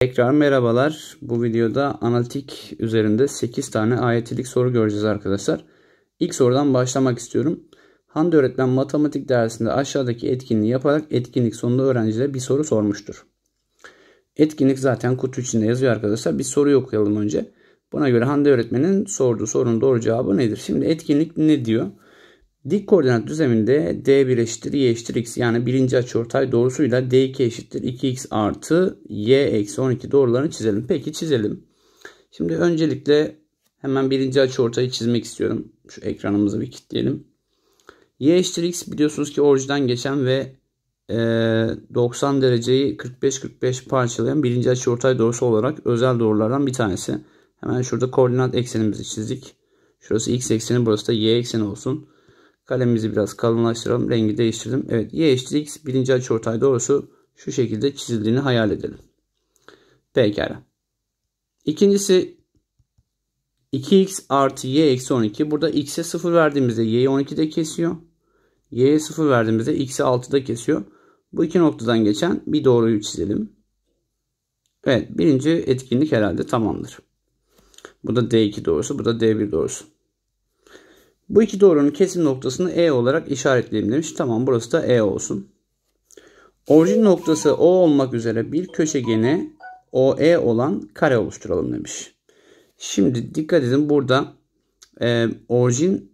Tekrar merhabalar. Bu videoda analitik üzerinde 8 tane ayetilik soru göreceğiz arkadaşlar. İlk sorudan başlamak istiyorum. Hande öğretmen matematik dersinde aşağıdaki etkinliği yaparak etkinlik sonunda öğrencilere bir soru sormuştur. Etkinlik zaten kutu içinde yazıyor arkadaşlar. Bir soruyu okuyalım önce. Buna göre Hande öğretmenin sorduğu sorunun doğru cevabı nedir? Şimdi etkinlik ne diyor? Dik koordinat düzleminde d1 eşittir y eşittir x yani birinci açıortay doğrusuyla d2 eşittir 2x artı y eksi 12 doğrularını çizelim. Peki çizelim. Şimdi öncelikle hemen birinci açıortayı çizmek istiyorum. Şu ekranımızı bir kilitleyelim. y eşittir x biliyorsunuz ki orijinden geçen ve 90 e, dereceyi 45-45 parçalayan birinci açıortay doğrusu olarak özel doğrulardan bir tanesi. Hemen şurada koordinat eksenimizi çizdik. Şurası x ekseni burası da y ekseni olsun. Kalemimizi biraz kalınlaştıralım. Rengi değiştirdim. Evet y eşittir x birinci açıortay doğrusu şu şekilde çizildiğini hayal edelim. Pekala. İkincisi 2x artı y eksi 12. Burada x'e 0 verdiğimizde y'yi 12'de kesiyor. y'ye 0 verdiğimizde x'i 6'da kesiyor. Bu iki noktadan geçen bir doğruyu çizelim. Evet birinci etkinlik herhalde tamamdır. Bu da D2 doğrusu bu da D1 doğrusu. Bu iki doğrunun kesim noktasını E olarak işaretleyelim demiş. Tamam burası da E olsun. Orijin noktası O olmak üzere bir köşegeni OE olan kare oluşturalım demiş. Şimdi dikkat edin burada e, orijin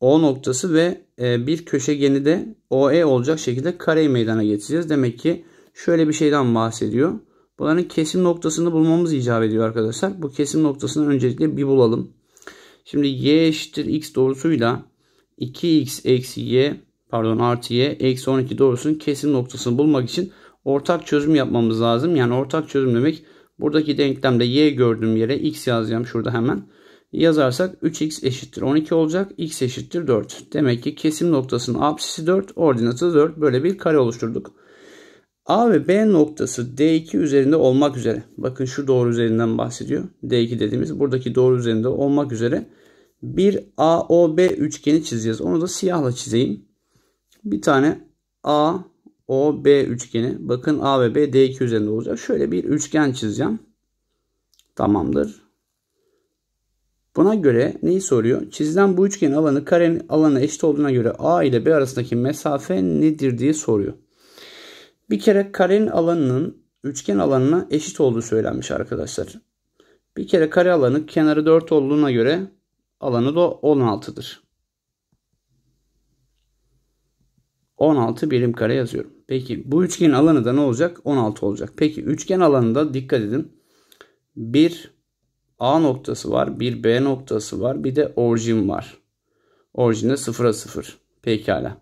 O noktası ve e, bir köşegeni de OE olacak şekilde kareyi meydana getireceğiz. Demek ki şöyle bir şeyden bahsediyor. Bunların kesim noktasını bulmamız icap ediyor arkadaşlar. Bu kesim noktasını öncelikle bir bulalım. Şimdi y eşittir x doğrusuyla 2x eksi y pardon artı y eksi 12 doğrusunun kesim noktasını bulmak için ortak çözüm yapmamız lazım. Yani ortak çözüm demek buradaki denklemde y gördüğüm yere x yazacağım şurada hemen. Yazarsak 3x eşittir 12 olacak. x eşittir 4. Demek ki kesim noktasının apsisi 4, ordinatı 4. Böyle bir kare oluşturduk. A ve B noktası D2 üzerinde olmak üzere. Bakın şu doğru üzerinden bahsediyor. D2 dediğimiz buradaki doğru üzerinde olmak üzere bir AOB üçgeni çizeceğiz. Onu da siyahla çizeyim. Bir tane AOB üçgeni. Bakın A ve B D2 üzerinde olacak. Şöyle bir üçgen çizeceğim. Tamamdır. Buna göre neyi soruyor? Çizilen bu üçgenin alanı karenin alanına eşit olduğuna göre A ile B arasındaki mesafe nedir diye soruyor. Bir kere karenin alanının üçgen alanına eşit olduğu söylenmiş arkadaşlar. Bir kere kare alanı kenarı 4 olduğuna göre alanı da 16'dır. 16 birim kare yazıyorum. Peki bu üçgenin alanı da ne olacak? 16 olacak. Peki üçgen alanında dikkat edin. Bir A noktası var. Bir B noktası var. Bir de orijin var. Orijinde 0'a 0. Pekala.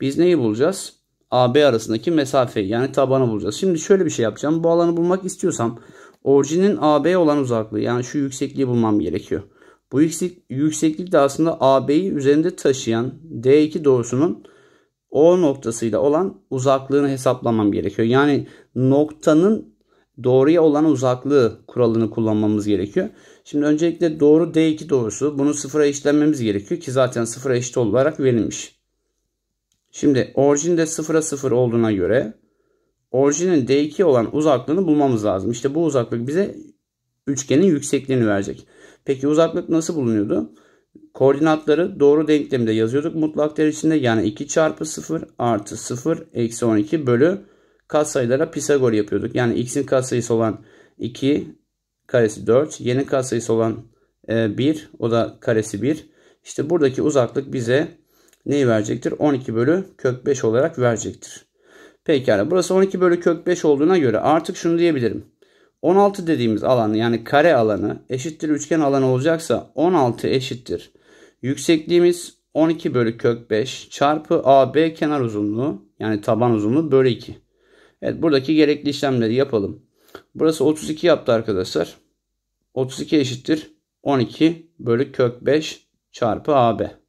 Biz neyi bulacağız? AB arasındaki mesafeyi yani tabanı bulacağız. Şimdi şöyle bir şey yapacağım. Bu alanı bulmak istiyorsam orijinin AB olan uzaklığı yani şu yüksekliği bulmam gerekiyor. Bu yüksek, yükseklik de aslında AB'yi üzerinde taşıyan D2 doğrusunun O noktasıyla olan uzaklığını hesaplamam gerekiyor. Yani noktanın doğruya olan uzaklığı kuralını kullanmamız gerekiyor. Şimdi öncelikle doğru D2 doğrusu bunu sıfıra eşitlememiz gerekiyor ki zaten sıfıra eşit olarak verilmiş. Şimdi orijinde 0'a 0 olduğuna göre orijinin D2 olan uzaklığını bulmamız lazım. İşte bu uzaklık bize üçgenin yüksekliğini verecek. Peki uzaklık nasıl bulunuyordu? Koordinatları doğru denklemde yazıyorduk mutlak değer içinde. Yani 2 çarpı 0 artı 0 eksi 12 bölü katsayılara Pisagor yapıyorduk. Yani x'in katsayısı olan 2 karesi 4. Y'nin katsayısı olan 1 e, o da karesi 1. İşte buradaki uzaklık bize neyi verecektir? 12 bölü kök 5 olarak verecektir. Pekala burası 12 bölü kök 5 olduğuna göre artık şunu diyebilirim. 16 dediğimiz alan yani kare alanı eşittir üçgen alanı olacaksa 16 eşittir. Yüksekliğimiz 12 bölü kök 5 çarpı AB kenar uzunluğu yani taban uzunluğu bölü 2. Evet buradaki gerekli işlemleri yapalım. Burası 32 yaptı arkadaşlar. 32 eşittir 12 bölü kök 5 çarpı AB.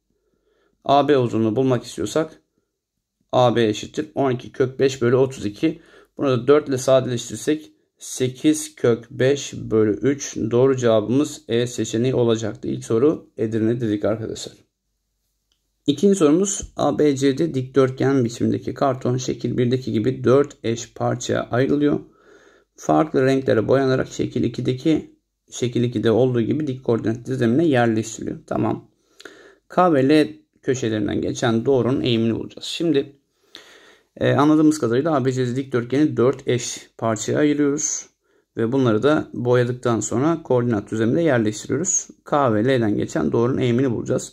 AB uzunluğunu bulmak istiyorsak AB eşittir 12 kök 5 bölü 32. Bunu da 4 ile sadeleştirirsek 8 kök 5 bölü 3 doğru cevabımız E seçeneği olacaktı. İlk soru Edirne dedik arkadaşlar. İkinci sorumuz ABCD dikdörtgen biçimindeki karton şekil 1'deki gibi 4 eş parçaya ayrılıyor. Farklı renklere boyanarak şekil 2'deki şekil 2'de olduğu gibi dik koordinat düzlemine yerleştiriliyor. Tamam. K ve L köşelerinden geçen doğrunun eğimini bulacağız. Şimdi e, anladığımız kadarıyla ABCD dikdörtgeni 4 eş parçaya ayırıyoruz. Ve bunları da boyadıktan sonra koordinat düzleminde yerleştiriyoruz. K ve L'den geçen doğrunun eğimini bulacağız.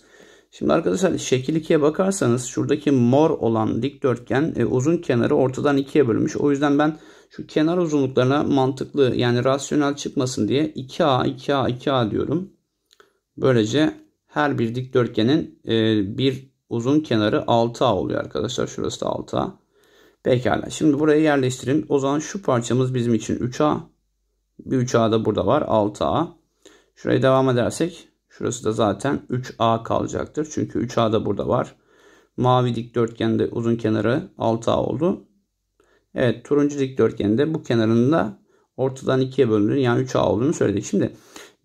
Şimdi arkadaşlar şekil 2'ye bakarsanız şuradaki mor olan dikdörtgen e, uzun kenarı ortadan ikiye bölünmüş. O yüzden ben şu kenar uzunluklarına mantıklı yani rasyonel çıkmasın diye 2A, 2A, 2A diyorum. Böylece her bir dikdörtgenin e, bir uzun kenarı 6A oluyor arkadaşlar. Şurası da 6A. Pekala. Şimdi buraya yerleştirin. O zaman şu parçamız bizim için 3A. Bir 3A da burada var. 6A. Şuraya devam edersek şurası da zaten 3A kalacaktır. Çünkü 3A da burada var. Mavi dikdörtgende uzun kenarı 6A oldu. Evet turuncu dikdörtgende bu kenarında ortadan ikiye bölündüğünü yani 3A olduğunu söyledik. Şimdi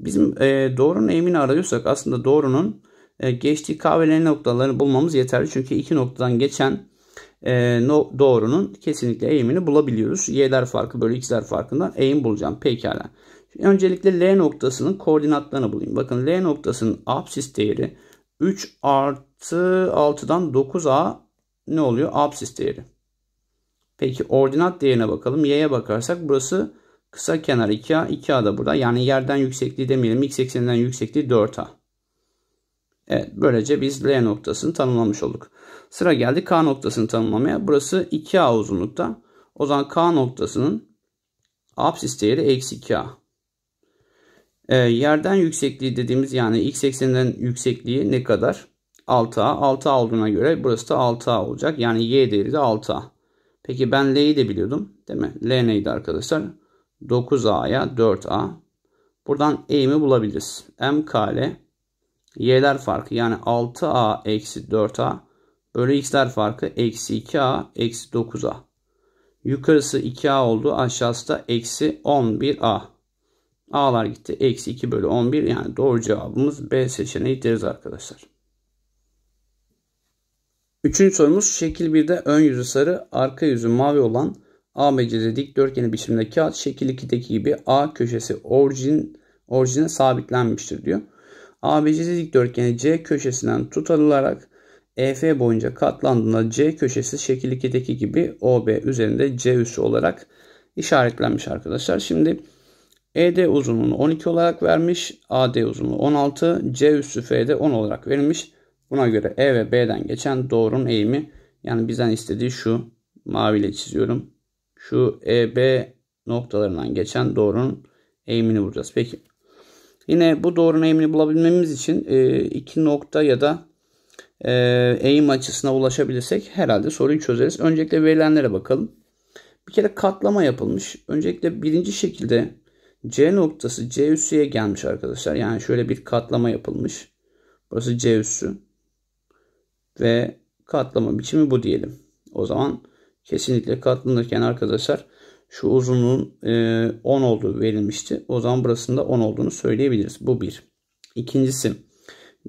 Bizim e, doğrunun eğimini arıyorsak aslında doğrunun e, geçtiği KVL noktalarını bulmamız yeterli. Çünkü iki noktadan geçen e, no, doğrunun kesinlikle eğimini bulabiliyoruz. Y'ler farkı bölü x'ler farkından eğim bulacağım. Pekala. Şimdi öncelikle L noktasının koordinatlarını bulayım. Bakın L noktasının apsis değeri 3 artı 6'dan 9a ne oluyor? Apsis değeri. Peki ordinat değerine bakalım. Y'ye bakarsak burası Kısa kenar 2A. 2A da burada. Yani yerden yüksekliği demeyelim. X ekseninden yüksekliği 4A. Evet böylece biz L noktasını tanımlamış olduk. Sıra geldi K noktasını tanımlamaya. Burası 2A uzunlukta. O zaman K noktasının apsis değeri eksi 2A. E, ee, yerden yüksekliği dediğimiz yani x ekseninden yüksekliği ne kadar? 6A. 6A olduğuna göre burası da 6A olacak. Yani y değeri de 6A. Peki ben L'yi de biliyordum değil mi? L neydi arkadaşlar? 9A'ya 4A. Buradan eğimi bulabiliriz. M kare y'ler farkı yani 6A eksi 4A bölü x'ler farkı eksi 2A eksi 9A. Yukarısı 2A oldu. Aşağısı da eksi 11A. A'lar gitti. Eksi 2 bölü 11 yani doğru cevabımız B seçeneği deriz arkadaşlar. Üçüncü sorumuz şekil 1'de ön yüzü sarı, arka yüzü mavi olan ABC'de dikdörtgeni biçiminde kağıt şekil 2'deki gibi A köşesi orijin orijine sabitlenmiştir diyor. ABC'de dikdörtgeni C köşesinden tutarılarak EF boyunca katlandığında C köşesi şekil 2'deki gibi OB üzerinde C üssü olarak işaretlenmiş arkadaşlar. Şimdi ED uzunluğunu 12 olarak vermiş. AD uzunluğu 16. C üssü F'de 10 olarak verilmiş. Buna göre E ve B'den geçen doğrunun eğimi yani bizden istediği şu maviyle çiziyorum şu EB noktalarından geçen doğrunun eğimini bulacağız. Peki yine bu doğrunun eğimini bulabilmemiz için e, iki nokta ya da e, eğim açısına ulaşabilirsek herhalde soruyu çözeriz. Öncelikle verilenlere bakalım. Bir kere katlama yapılmış. Öncelikle birinci şekilde C noktası C üssüye gelmiş arkadaşlar. Yani şöyle bir katlama yapılmış. Burası C üssü. Ve katlama biçimi bu diyelim. O zaman kesinlikle katlanırken arkadaşlar şu uzunluğun 10 e, olduğu verilmişti. O zaman burasında 10 olduğunu söyleyebiliriz. Bu bir. İkincisi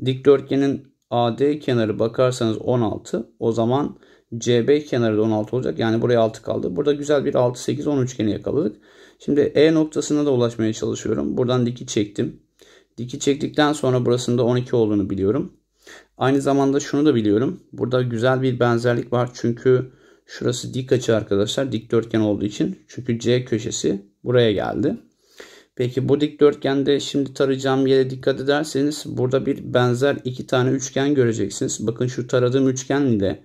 dikdörtgenin AD kenarı bakarsanız 16. O zaman CB kenarı da 16 olacak. Yani buraya 6 kaldı. Burada güzel bir 6, 8, 10 üçgeni yakaladık. Şimdi E noktasına da ulaşmaya çalışıyorum. Buradan diki çektim. Diki çektikten sonra burasında 12 olduğunu biliyorum. Aynı zamanda şunu da biliyorum. Burada güzel bir benzerlik var. Çünkü Şurası dik açı arkadaşlar. Dikdörtgen olduğu için. Çünkü C köşesi buraya geldi. Peki bu dikdörtgende şimdi tarayacağım yere dikkat ederseniz burada bir benzer iki tane üçgen göreceksiniz. Bakın şu taradığım üçgen ile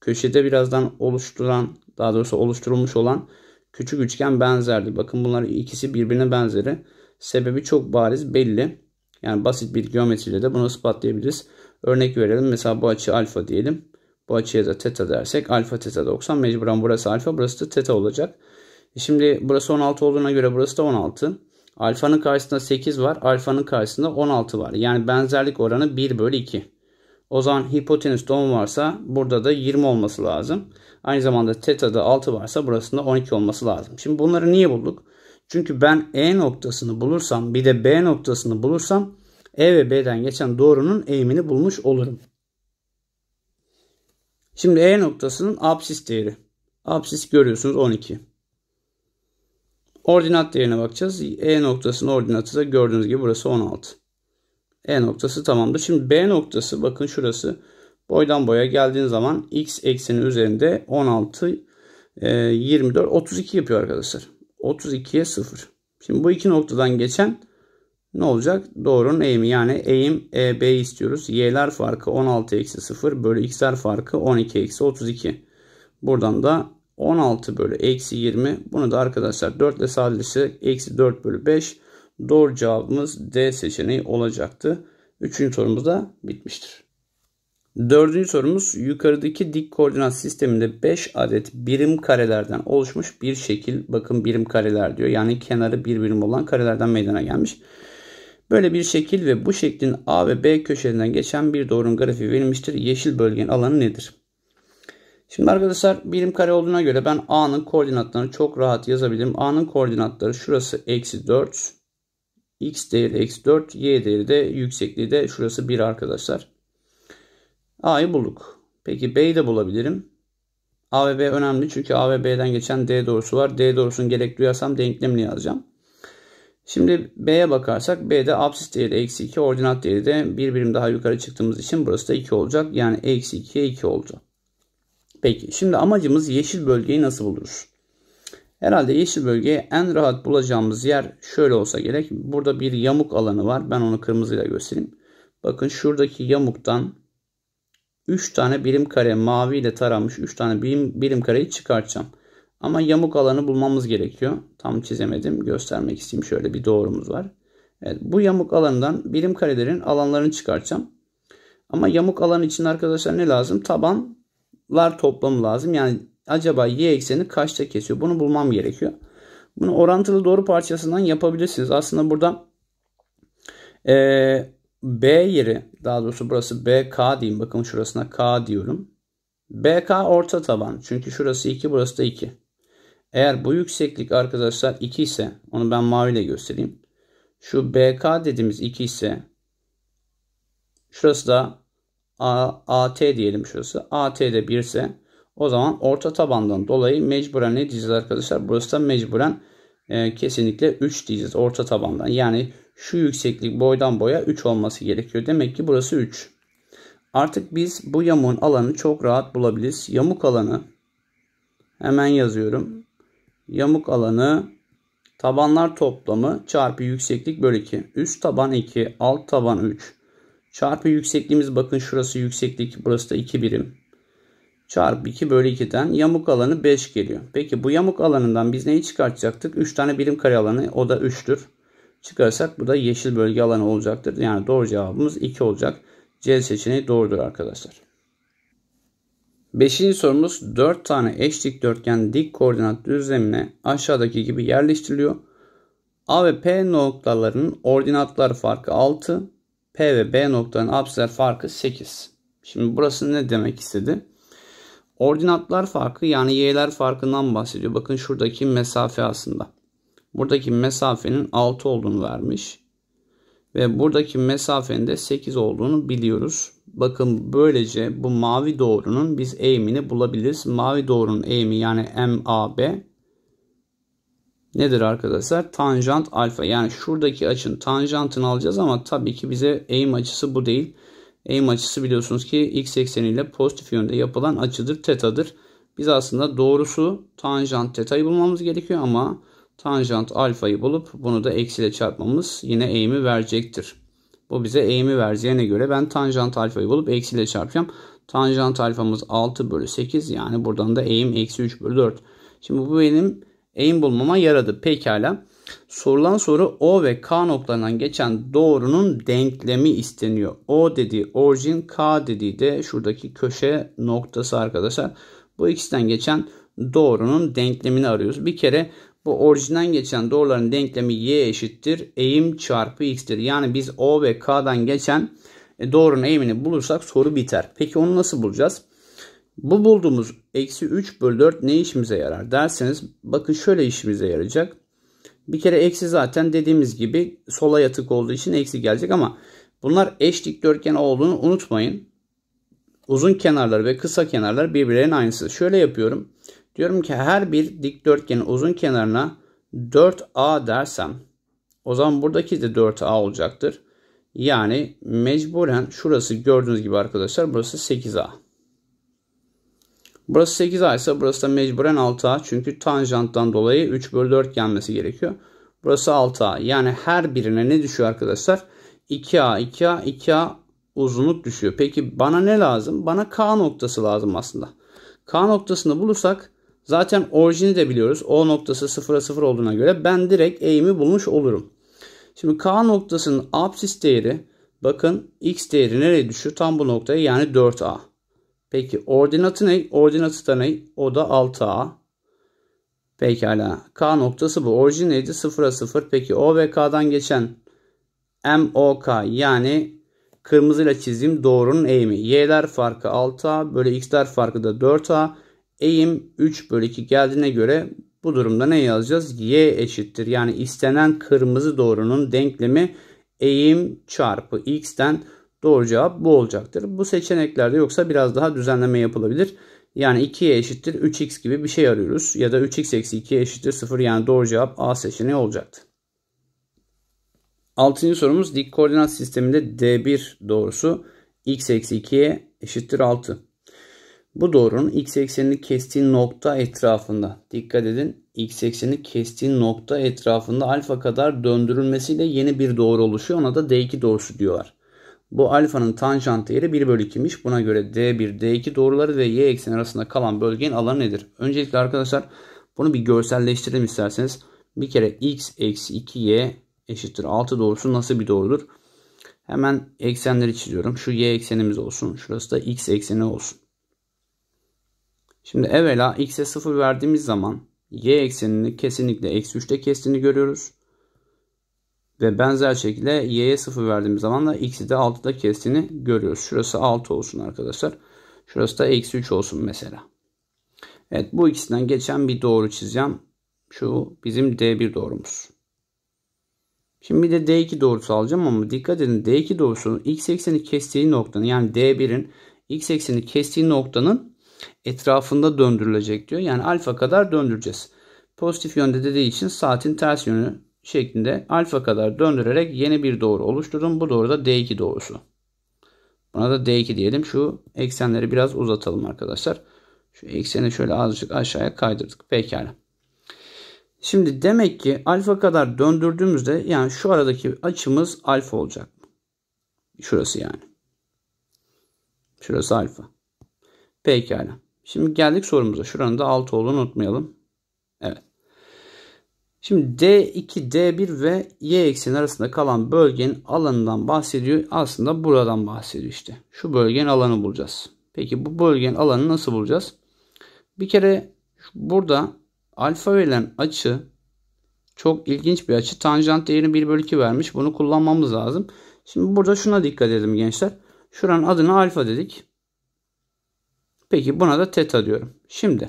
köşede birazdan oluşturan daha doğrusu oluşturulmuş olan küçük üçgen benzerdi. Bakın bunlar ikisi birbirine benzeri. Sebebi çok bariz belli. Yani basit bir geometriyle de bunu ispatlayabiliriz. Örnek verelim. Mesela bu açı alfa diyelim. Bu açıya da teta dersek alfa teta 90 mecburen burası alfa burası da teta olacak. E şimdi burası 16 olduğuna göre burası da 16. Alfanın karşısında 8 var. Alfanın karşısında 16 var. Yani benzerlik oranı 1 bölü 2. O zaman hipotenüs 10 varsa burada da 20 olması lazım. Aynı zamanda teta'da 6 varsa burasında 12 olması lazım. Şimdi bunları niye bulduk? Çünkü ben E noktasını bulursam bir de B noktasını bulursam E ve B'den geçen doğrunun eğimini bulmuş olurum. Şimdi E noktasının apsis değeri. Apsis görüyorsunuz 12. Ordinat değerine bakacağız. E noktasının ordinatı da gördüğünüz gibi burası 16. E noktası tamamdır. Şimdi B noktası bakın şurası boydan boya geldiğin zaman x ekseni üzerinde 16 24 32 yapıyor arkadaşlar. 32'ye 0. Şimdi bu iki noktadan geçen ne olacak? Doğrunun eğimi yani eğim EB istiyoruz. Y'ler farkı 16 eksi 0 bölü x'ler farkı 12 eksi 32. Buradan da 16 bölü eksi 20. Bunu da arkadaşlar 4 ile sadeleştirirsek eksi 4 bölü 5. Doğru cevabımız D seçeneği olacaktı. Üçüncü sorumuz da bitmiştir. Dördüncü sorumuz yukarıdaki dik koordinat sisteminde 5 adet birim karelerden oluşmuş bir şekil. Bakın birim kareler diyor. Yani kenarı bir birim olan karelerden meydana gelmiş. Böyle bir şekil ve bu şeklin A ve B köşelerinden geçen bir doğrunun grafiği verilmiştir. Yeşil bölgenin alanı nedir? Şimdi arkadaşlar birim kare olduğuna göre ben A'nın koordinatlarını çok rahat yazabilirim. A'nın koordinatları şurası eksi 4. X değeri eksi 4. Y değeri de yüksekliği de şurası 1 arkadaşlar. A'yı bulduk. Peki B'yi de bulabilirim. A ve B önemli çünkü A ve B'den geçen D doğrusu var. D doğrusunu gerek duyarsam denklemini yazacağım. Şimdi B'ye bakarsak B'de absis değeri eksi 2 ordinat değeri de bir birim daha yukarı çıktığımız için burası da 2 olacak. Yani eksi 2'ye 2 olacak. Peki şimdi amacımız yeşil bölgeyi nasıl buluruz? Herhalde yeşil bölgeyi en rahat bulacağımız yer şöyle olsa gerek. Burada bir yamuk alanı var. Ben onu kırmızıyla göstereyim. Bakın şuradaki yamuktan 3 tane birim kare mavi ile taranmış 3 tane birim, birim kareyi çıkartacağım. Ama yamuk alanı bulmamız gerekiyor. Tam çizemedim. Göstermek isteyeyim. Şöyle bir doğrumuz var. Evet, bu yamuk alanından birim karelerin alanlarını çıkartacağım. Ama yamuk alan için arkadaşlar ne lazım? Tabanlar toplamı lazım. Yani acaba y ekseni kaçta kesiyor? Bunu bulmam gerekiyor. Bunu orantılı doğru parçasından yapabilirsiniz. Aslında burada e, B yeri daha doğrusu burası BK diyeyim. Bakın şurasına K diyorum. BK orta taban. Çünkü şurası 2 burası da 2. Eğer bu yükseklik arkadaşlar 2 ise onu ben maviyle göstereyim. Şu BK dediğimiz 2 ise şurası da AT diyelim şurası. AT de 1 ise o zaman orta tabandan dolayı mecburen ne diyeceğiz arkadaşlar? Burası da mecburen e, kesinlikle 3 diyeceğiz orta tabandan. Yani şu yükseklik boydan boya 3 olması gerekiyor. Demek ki burası 3. Artık biz bu yamuğun alanı çok rahat bulabiliriz. Yamuk alanı hemen yazıyorum yamuk alanı tabanlar toplamı çarpı yükseklik bölü 2. Üst taban 2, alt taban 3. Çarpı yüksekliğimiz bakın şurası yükseklik, burası da 2 birim. Çarpı 2 bölü 2'den yamuk alanı 5 geliyor. Peki bu yamuk alanından biz neyi çıkartacaktık? 3 tane birim kare alanı o da 3'tür. Çıkarsak bu da yeşil bölge alanı olacaktır. Yani doğru cevabımız 2 olacak. C seçeneği doğrudur arkadaşlar. Beşinci sorumuz 4 tane eş dikdörtgen dik koordinat düzlemine aşağıdaki gibi yerleştiriliyor. A ve P noktalarının ordinatları farkı 6. P ve B noktalarının apsiler farkı 8. Şimdi burası ne demek istedi? Ordinatlar farkı yani y'ler farkından bahsediyor. Bakın şuradaki mesafe aslında. Buradaki mesafenin 6 olduğunu vermiş. Ve buradaki mesafenin de 8 olduğunu biliyoruz. Bakın böylece bu mavi doğrunun biz eğimini bulabiliriz. Mavi doğrunun eğimi yani MAB nedir arkadaşlar? Tanjant alfa. Yani şuradaki açın tanjantını alacağız ama tabii ki bize eğim açısı bu değil. Eğim açısı biliyorsunuz ki x ekseniyle pozitif yönde yapılan açıdır. Teta'dır. Biz aslında doğrusu tanjant teta'yı bulmamız gerekiyor ama tanjant alfayı bulup bunu da eksiyle çarpmamız yine eğimi verecektir. Bu bize eğimi vereceğine göre ben tanjant alfayı bulup eksiyle çarpacağım. Tanjant alfamız 6 bölü 8 yani buradan da eğim eksi 3 bölü 4. Şimdi bu benim eğim bulmama yaradı. Pekala. Sorulan soru O ve K noktalarından geçen doğrunun denklemi isteniyor. O dediği orijin, K dediği de şuradaki köşe noktası arkadaşlar. Bu ikisinden geçen doğrunun denklemini arıyoruz. Bir kere bu orijinden geçen doğruların denklemi y eşittir. Eğim çarpı x'tir. Yani biz o ve k'dan geçen e, doğrunun eğimini bulursak soru biter. Peki onu nasıl bulacağız? Bu bulduğumuz eksi 3 bölü 4 ne işimize yarar derseniz bakın şöyle işimize yarayacak. Bir kere eksi zaten dediğimiz gibi sola yatık olduğu için eksi gelecek ama bunlar eş dikdörtgen olduğunu unutmayın. Uzun kenarlar ve kısa kenarlar birbirlerinin aynısı. Şöyle yapıyorum. Diyorum ki her bir dikdörtgenin uzun kenarına 4A dersem o zaman buradaki de 4A olacaktır. Yani mecburen şurası gördüğünüz gibi arkadaşlar burası 8A. Burası 8A ise burası da mecburen 6A. Çünkü tanjanttan dolayı 3 bölü 4 gelmesi gerekiyor. Burası 6A. Yani her birine ne düşüyor arkadaşlar? 2A, 2A, 2A uzunluk düşüyor. Peki bana ne lazım? Bana K noktası lazım aslında. K noktasını bulursak Zaten orijini de biliyoruz. O noktası 0'a 0 olduğuna göre ben direkt eğimi bulmuş olurum. Şimdi K noktasının apsis değeri bakın x değeri nereye düşüyor? Tam bu noktaya yani 4A. Peki ordinatı ne? Ordinatı da ne? O da 6A. Pekala. K noktası bu. Orijin neydi? 0'a 0. Peki O ve K'dan geçen MOK yani kırmızıyla çizdiğim doğrunun eğimi. Y'ler farkı 6A böyle X'ler farkı da 4A eğim 3 bölü 2 geldiğine göre bu durumda ne yazacağız? Y eşittir. Yani istenen kırmızı doğrunun denklemi eğim çarpı x'ten doğru cevap bu olacaktır. Bu seçeneklerde yoksa biraz daha düzenleme yapılabilir. Yani 2 2'ye eşittir 3x gibi bir şey arıyoruz. Ya da 3x eksi 2'ye eşittir 0 yani doğru cevap A seçeneği olacaktı. Altıncı sorumuz dik koordinat sisteminde D1 doğrusu x eksi 2'ye eşittir 6. Bu doğrunun x eksenini kestiği nokta etrafında dikkat edin x eksenini kestiği nokta etrafında alfa kadar döndürülmesiyle yeni bir doğru oluşuyor. Ona da D2 doğrusu diyorlar. Bu alfanın tanjant değeri 1 bölü 2'miş. Buna göre D1, D2 doğruları ve y ekseni arasında kalan bölgenin alanı nedir? Öncelikle arkadaşlar bunu bir görselleştirelim isterseniz. Bir kere x eksi 2y eşittir 6 doğrusu nasıl bir doğrudur? Hemen eksenleri çiziyorum. Şu y eksenimiz olsun. Şurası da x ekseni olsun. Şimdi evvela x'e 0 verdiğimiz zaman y eksenini kesinlikle eksi 3'te kestiğini görüyoruz. Ve benzer şekilde y'ye 0 verdiğimiz zaman da x'i de 6'da kestiğini görüyoruz. Şurası 6 olsun arkadaşlar. Şurası da eksi 3 olsun mesela. Evet bu ikisinden geçen bir doğru çizeceğim. Şu bizim D1 doğrumuz. Şimdi bir de D2 doğrusu alacağım ama dikkat edin D2 doğrusunun x ekseni kestiği noktanın yani D1'in x ekseni kestiği noktanın etrafında döndürülecek diyor. Yani alfa kadar döndüreceğiz. Pozitif yönde dediği için saatin ters yönü şeklinde alfa kadar döndürerek yeni bir doğru oluşturdum. Bu doğru da D2 doğrusu. Buna da D2 diyelim. Şu eksenleri biraz uzatalım arkadaşlar. Şu ekseni şöyle azıcık aşağıya kaydırdık. Pekala. Şimdi demek ki alfa kadar döndürdüğümüzde yani şu aradaki açımız alfa olacak. Şurası yani. Şurası alfa. Pekala. Şimdi geldik sorumuza. Şuranın da 6 olduğunu unutmayalım. Evet. Şimdi D2, D1 ve Y ekseni arasında kalan bölgenin alanından bahsediyor. Aslında buradan bahsediyor işte. Şu bölgenin alanı bulacağız. Peki bu bölgenin alanı nasıl bulacağız? Bir kere burada alfa verilen açı çok ilginç bir açı. Tanjant değerini 1 bölü 2 vermiş. Bunu kullanmamız lazım. Şimdi burada şuna dikkat edelim gençler. Şuranın adını alfa dedik. Peki buna da teta diyorum. Şimdi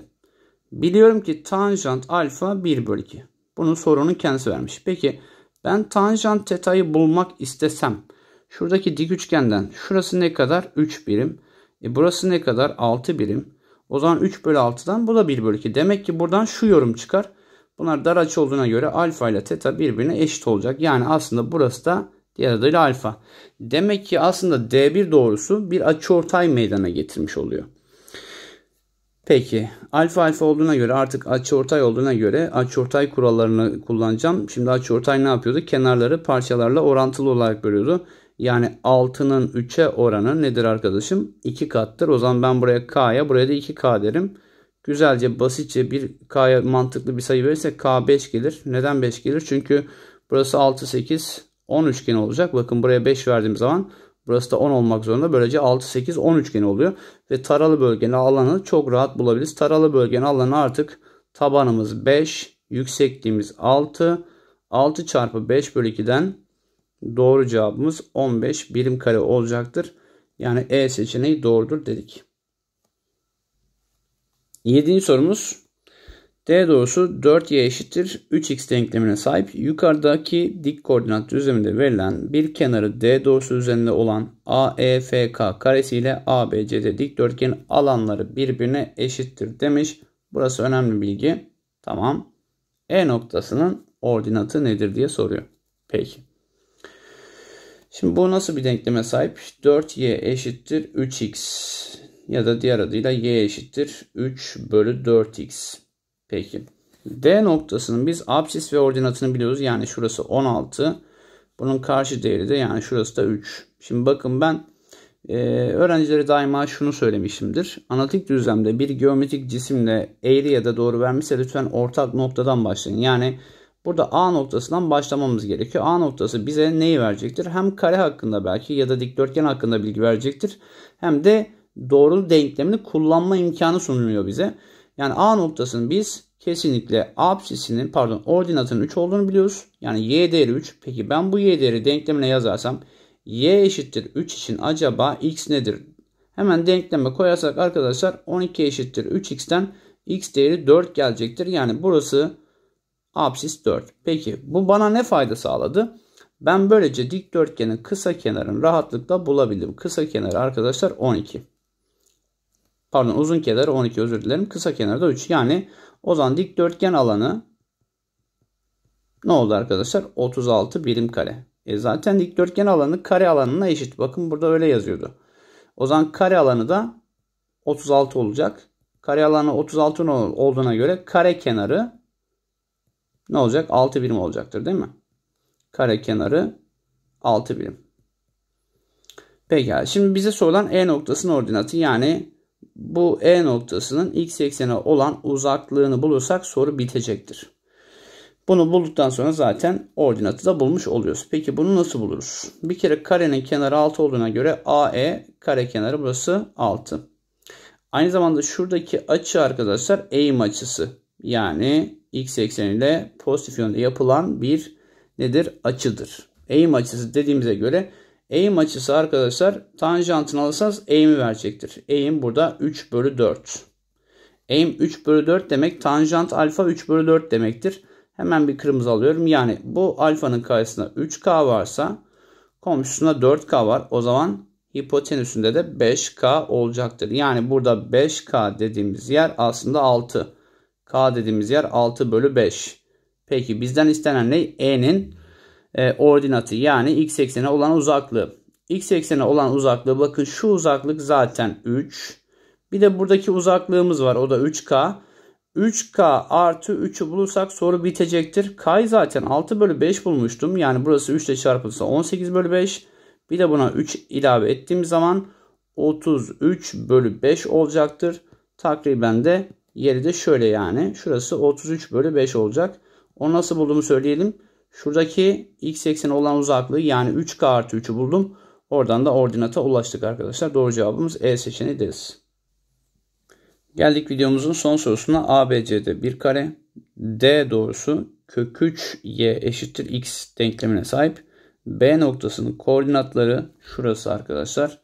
biliyorum ki tanjant alfa 1 bölü 2. Bunu sorunun kendisi vermiş. Peki ben tanjant teta'yı bulmak istesem şuradaki dik üçgenden şurası ne kadar? 3 birim. E burası ne kadar? 6 birim. O zaman 3 bölü 6'dan bu da 1 bölü 2. Demek ki buradan şu yorum çıkar. Bunlar dar açı olduğuna göre alfa ile teta birbirine eşit olacak. Yani aslında burası da diğer adıyla alfa. Demek ki aslında D1 doğrusu bir açıortay meydana getirmiş oluyor. Peki alfa alfa olduğuna göre artık açıortay olduğuna göre açıortay kurallarını kullanacağım. Şimdi açıortay ne yapıyordu? Kenarları parçalarla orantılı olarak bölüyordu. Yani 6'nın 3'e oranı nedir arkadaşım? 2 kattır. O zaman ben buraya k'ya buraya da 2k derim. Güzelce basitçe bir k'ya mantıklı bir sayı verirsek k 5 gelir. Neden 5 gelir? Çünkü burası 6 8 10 üçgen olacak. Bakın buraya 5 verdiğim zaman Burası da 10 olmak zorunda. Böylece 6, 8, 10 üçgeni oluyor. Ve taralı bölgenin alanını çok rahat bulabiliriz. Taralı bölgenin alanı artık tabanımız 5, yüksekliğimiz 6. 6 çarpı 5 bölü 2'den doğru cevabımız 15 birim kare olacaktır. Yani E seçeneği doğrudur dedik. Yedinci sorumuz D doğrusu 4y eşittir 3x denklemine sahip yukarıdaki dik koordinat düzleminde verilen bir kenarı D doğrusu üzerinde olan AEFK karesi ile ABCD dikdörtgen alanları birbirine eşittir demiş. Burası önemli bilgi. Tamam. E noktasının ordinatı nedir diye soruyor. Peki. Şimdi bu nasıl bir denkleme sahip? 4y eşittir 3x ya da diğer adıyla y eşittir 3 bölü 4x. Peki. D noktasının biz absis ve ordinatını biliyoruz. Yani şurası 16. Bunun karşı değeri de yani şurası da 3. Şimdi bakın ben e, öğrencilere daima şunu söylemişimdir. Analitik düzlemde bir geometrik cisimle eğri ya da doğru vermişse lütfen ortak noktadan başlayın. Yani burada A noktasından başlamamız gerekiyor. A noktası bize neyi verecektir? Hem kare hakkında belki ya da dikdörtgen hakkında bilgi verecektir. Hem de doğru denklemini kullanma imkanı sunuluyor bize. Yani A noktasının biz kesinlikle apsisinin pardon ordinatının 3 olduğunu biliyoruz. Yani y değeri 3. Peki ben bu y değeri denklemine yazarsam y eşittir 3 için acaba x nedir? Hemen denkleme koyarsak arkadaşlar 12 eşittir 3x'ten x değeri 4 gelecektir. Yani burası apsis 4. Peki bu bana ne fayda sağladı? Ben böylece dikdörtgenin kısa kenarını rahatlıkla bulabildim. Kısa kenarı arkadaşlar 12 pardon uzun kenarı 12 özür dilerim. Kısa kenarı da 3. Yani o zaman dikdörtgen alanı ne oldu arkadaşlar? 36 birim kare. E zaten dikdörtgen alanı kare alanına eşit. Bakın burada öyle yazıyordu. O zaman kare alanı da 36 olacak. Kare alanı 36 olduğuna göre kare kenarı ne olacak? 6 birim olacaktır değil mi? Kare kenarı 6 birim. peki Şimdi bize sorulan E noktasının ordinatı yani bu E noktasının x eksene olan uzaklığını bulursak soru bitecektir. Bunu bulduktan sonra zaten ordinatı da bulmuş oluyoruz. Peki bunu nasıl buluruz? Bir kere karenin kenarı 6 olduğuna göre AE kare kenarı burası 6. Aynı zamanda şuradaki açı arkadaşlar eğim açısı. Yani x ekseniyle pozitif yönde yapılan bir nedir? Açıdır. Eğim açısı dediğimize göre Eğim açısı arkadaşlar tanjantını alırsanız eğimi verecektir. Eğim burada 3 bölü 4. Eğim 3 bölü 4 demek tanjant alfa 3 bölü 4 demektir. Hemen bir kırmızı alıyorum. Yani bu alfanın karşısında 3K varsa komşusunda 4K var. O zaman hipotenüsünde de 5K olacaktır. Yani burada 5K dediğimiz yer aslında 6. K dediğimiz yer 6 bölü 5. Peki bizden istenen ne? E'nin e, ordinatı yani x eksene olan uzaklığı. X eksene olan uzaklığı bakın şu uzaklık zaten 3. Bir de buradaki uzaklığımız var o da 3K. 3K artı 3'ü bulursak soru bitecektir. K'yı zaten 6 bölü 5 bulmuştum. Yani burası 3 ile çarpılsa 18 bölü 5. Bir de buna 3 ilave ettiğim zaman 33 bölü 5 olacaktır. Takriben de yeri de şöyle yani. Şurası 33 bölü 5 olacak. O nasıl bulduğumu söyleyelim. Şuradaki x ekseni olan uzaklığı yani 3k artı 3'ü buldum. Oradan da ordinata ulaştık arkadaşlar. Doğru cevabımız E seçeneği deriz. Geldik videomuzun son sorusuna. ABC'de bir kare. D doğrusu kök 3y eşittir x denklemine sahip. B noktasının koordinatları şurası arkadaşlar.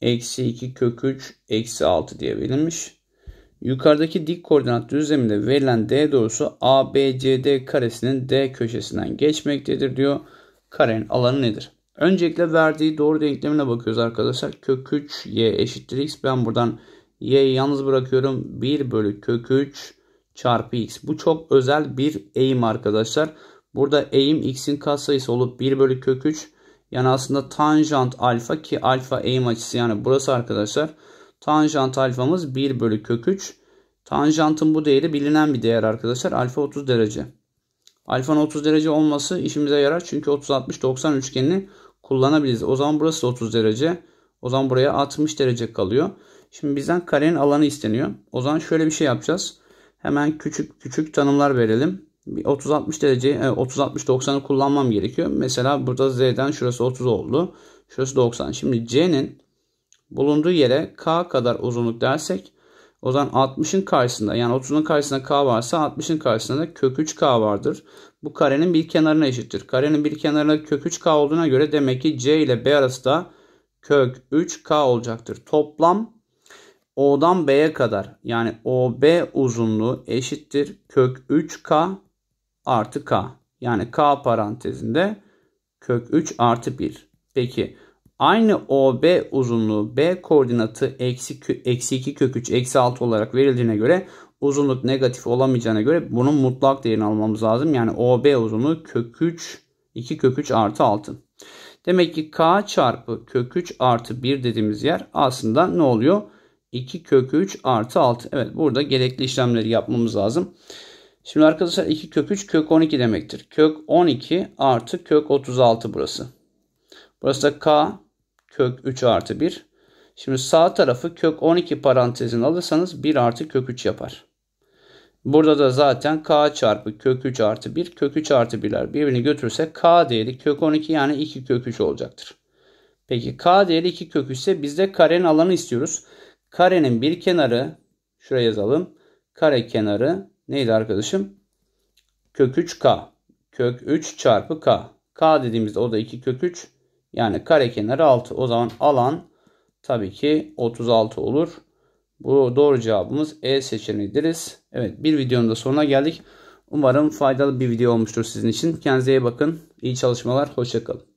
Eksi 2 kök 3 eksi 6 diye verilmiş. Yukarıdaki dik koordinat düzleminde verilen D doğrusu ABCD karesinin D köşesinden geçmektedir diyor. Karenin alanı nedir? Öncelikle verdiği doğru denklemine bakıyoruz arkadaşlar. Kök 3 y eşittir x. Ben buradan y'yi yalnız bırakıyorum. 1 bölü kök 3 çarpı x. Bu çok özel bir eğim arkadaşlar. Burada eğim x'in katsayısı olup 1 bölü kök 3. Yani aslında tanjant alfa ki alfa eğim açısı yani burası arkadaşlar. Tanjant alfamız 1 bölü kök 3. Tanjantın bu değeri bilinen bir değer arkadaşlar. Alfa 30 derece. Alfanın 30 derece olması işimize yarar. Çünkü 30-60-90 üçgenini kullanabiliriz. O zaman burası 30 derece. O zaman buraya 60 derece kalıyor. Şimdi bizden karenin alanı isteniyor. O zaman şöyle bir şey yapacağız. Hemen küçük küçük tanımlar verelim. 30-60 derece 30-60-90'ı e, kullanmam gerekiyor. Mesela burada Z'den şurası 30 oldu. Şurası 90. Şimdi C'nin bulunduğu yere k kadar uzunluk dersek o zaman 60'ın karşısında yani 30'un karşısında k varsa 60'ın karşısında da kök 3k vardır. Bu karenin bir kenarına eşittir. Karenin bir kenarına kök 3k olduğuna göre demek ki c ile b arası da kök 3k olacaktır. Toplam O'dan B'ye kadar yani OB uzunluğu eşittir kök 3K artı K. Yani K parantezinde kök 3 artı 1. Peki Aynı OB uzunluğu B koordinatı eksi, eksi 2 kök 3 eksi 6 olarak verildiğine göre uzunluk negatif olamayacağına göre bunun mutlak değerini almamız lazım. Yani OB uzunluğu kök 3 2 kök 3 artı 6. Demek ki K çarpı kök 3 artı 1 dediğimiz yer aslında ne oluyor? 2 kök 3 artı 6. Evet burada gerekli işlemleri yapmamız lazım. Şimdi arkadaşlar 2 kök 3 kök 12 demektir. Kök 12 artı kök 36 burası. Burası da K kök 3 artı 1. Şimdi sağ tarafı kök 12 parantezin alırsanız 1 artı kök 3 yapar. Burada da zaten k çarpı kök 3 artı 1 kök 3 artı 1'ler birbirini götürürse k değeri kök 12 yani 2 kök 3 olacaktır. Peki k değeri 2 kök 3 ise biz de karenin alanı istiyoruz. Karenin bir kenarı şuraya yazalım. Kare kenarı neydi arkadaşım? Kök 3k. Kök 3 çarpı k. k dediğimizde o da 2 kök 3. Yani kare kenarı 6. O zaman alan tabii ki 36 olur. Bu doğru cevabımız E seçeneği Evet bir videonun da sonuna geldik. Umarım faydalı bir video olmuştur sizin için. Kendinize iyi bakın. İyi çalışmalar. Hoşçakalın.